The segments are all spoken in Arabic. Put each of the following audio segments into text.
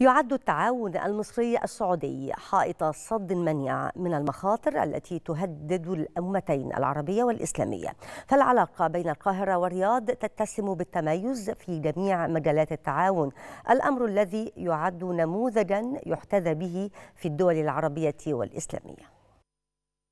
يعد التعاون المصري السعودي حائط صد منيع من المخاطر التي تهدد الأمتين العربية والإسلامية فالعلاقة بين القاهرة والرياض تتسم بالتميز في جميع مجالات التعاون الأمر الذي يعد نموذجا يحتذى به في الدول العربية والإسلامية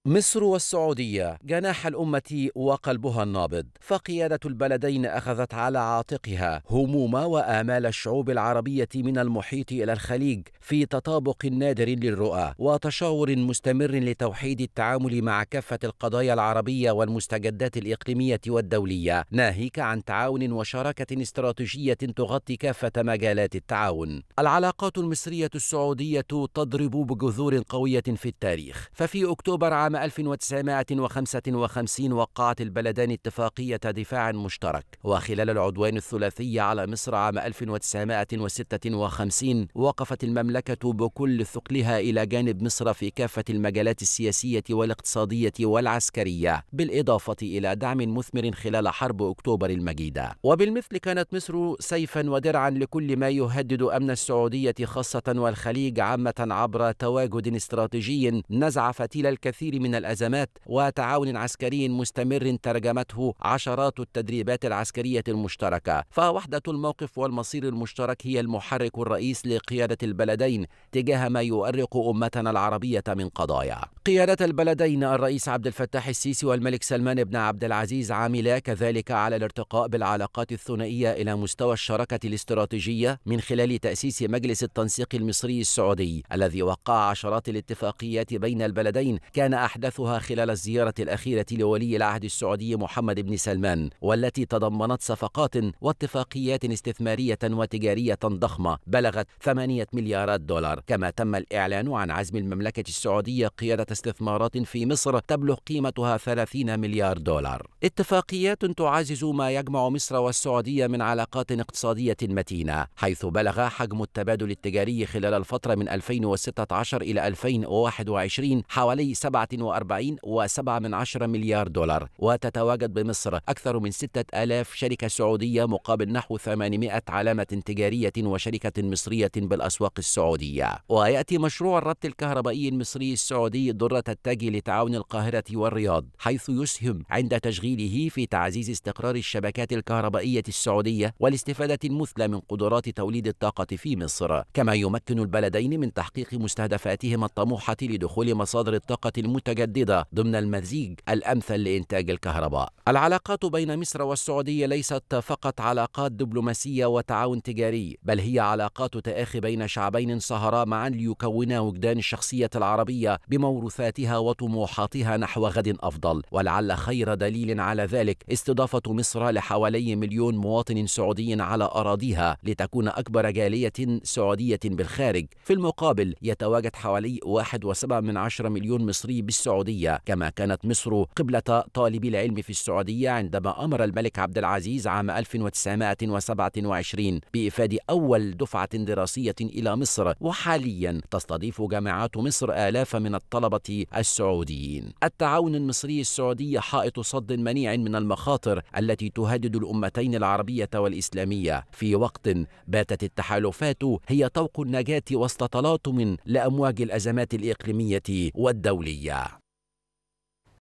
مصر والسعودية جناح الأمة وقلبها النابض فقيادة البلدين أخذت على عاتقها هموم وآمال الشعوب العربية من المحيط إلى الخليج في تطابق نادر للرؤى وتشاور مستمر لتوحيد التعامل مع كافة القضايا العربية والمستجدات الإقليمية والدولية ناهيك عن تعاون وشراكة استراتيجية تغطي كافة مجالات التعاون العلاقات المصرية السعودية تضرب بجذور قوية في التاريخ ففي أكتوبر عام عام 1955 وقعت البلدان اتفاقية دفاع مشترك وخلال العدوان الثلاثي على مصر عام 1956 وقفت المملكة بكل ثقلها إلى جانب مصر في كافة المجالات السياسية والاقتصادية والعسكرية بالإضافة إلى دعم مثمر خلال حرب أكتوبر المجيدة وبالمثل كانت مصر سيفا ودرعا لكل ما يهدد أمن السعودية خاصة والخليج عامة عبر تواجد استراتيجي نزع فتيل الكثير من الأزمات وتعاون عسكري مستمر ترجمته عشرات التدريبات العسكرية المشتركة فوحدة الموقف والمصير المشترك هي المحرك الرئيس لقيادة البلدين تجاه ما يؤرق أمتنا العربية من قضايا قيادة البلدين الرئيس عبد الفتاح السيسي والملك سلمان بن عبد العزيز عاملا كذلك على الارتقاء بالعلاقات الثنائية إلى مستوى الشراكة الاستراتيجية من خلال تأسيس مجلس التنسيق المصري السعودي الذي وقع عشرات الاتفاقيات بين البلدين كان أحد أحدثها خلال الزيارة الأخيرة لولي العهد السعودي محمد بن سلمان والتي تضمنت صفقات واتفاقيات استثمارية وتجارية ضخمة بلغت 8 مليارات دولار كما تم الإعلان عن عزم المملكة السعودية قيادة استثمارات في مصر تبلغ قيمتها 30 مليار دولار اتفاقيات تعزز ما يجمع مصر والسعودية من علاقات اقتصادية متينة حيث بلغ حجم التبادل التجاري خلال الفترة من 2016 إلى 2021 حوالي 7 47 و7 من عشرة مليار دولار وتتواجد بمصر أكثر من 6000 شركة سعودية مقابل نحو 800 علامة تجارية وشركة مصرية بالأسواق السعودية ويأتي مشروع الربط الكهربائي المصري السعودي درة التاج لتعاون القاهرة والرياض حيث يسهم عند تشغيله في تعزيز استقرار الشبكات الكهربائية السعودية والاستفادة المثلى من قدرات توليد الطاقة في مصر كما يمكن البلدين من تحقيق مستهدفاتهما الطموحة لدخول مصادر الطاقة المت متجددة ضمن المزيج الأمثل لإنتاج الكهرباء. العلاقات بين مصر والسعودية ليست فقط علاقات دبلوماسية وتعاون تجاري، بل هي علاقات تآخي بين شعبين صهرا معا ليكونا وجدان الشخصية العربية بموروثاتها وطموحاتها نحو غد أفضل، ولعل خير دليل على ذلك استضافة مصر لحوالي مليون مواطن سعودي على أراضيها لتكون أكبر جالية سعودية بالخارج، في المقابل يتواجد حوالي 1.7 مليون مصري بالسعودية كما كانت مصر قبلة طالبي العلم في السعودية عندما أمر الملك عبد العزيز عام 1927 بإفاد أول دفعة دراسية إلى مصر وحاليا تستضيف جامعات مصر آلاف من الطلبة السعوديين التعاون المصري السعودي حائط صد منيع من المخاطر التي تهدد الأمتين العربية والإسلامية في وقت باتت التحالفات هي طوق النجاة وسط تلاطم لأمواج الأزمات الإقليمية والدولية